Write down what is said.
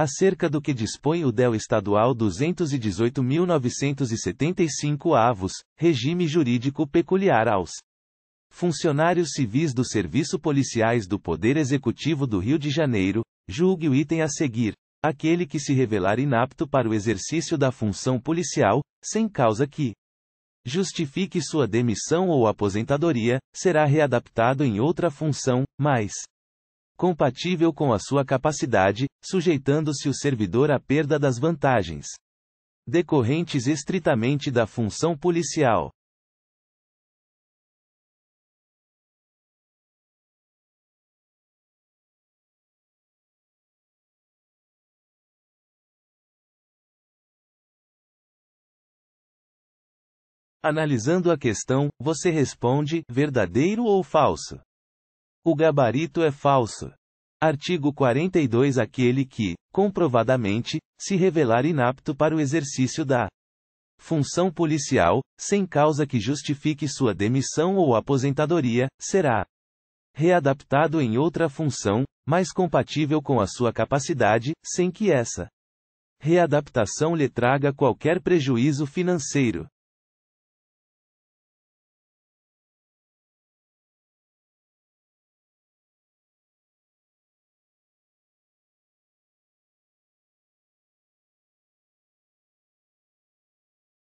acerca do que dispõe o DEL Estadual 218.975 avos, regime jurídico peculiar aos funcionários civis do Serviço Policiais do Poder Executivo do Rio de Janeiro, julgue o item a seguir. Aquele que se revelar inapto para o exercício da função policial, sem causa que justifique sua demissão ou aposentadoria, será readaptado em outra função, mas compatível com a sua capacidade, sujeitando-se o servidor à perda das vantagens decorrentes estritamente da função policial. Analisando a questão, você responde verdadeiro ou falso? O gabarito é falso. Artigo 42 Aquele que, comprovadamente, se revelar inapto para o exercício da função policial, sem causa que justifique sua demissão ou aposentadoria, será readaptado em outra função, mais compatível com a sua capacidade, sem que essa readaptação lhe traga qualquer prejuízo financeiro.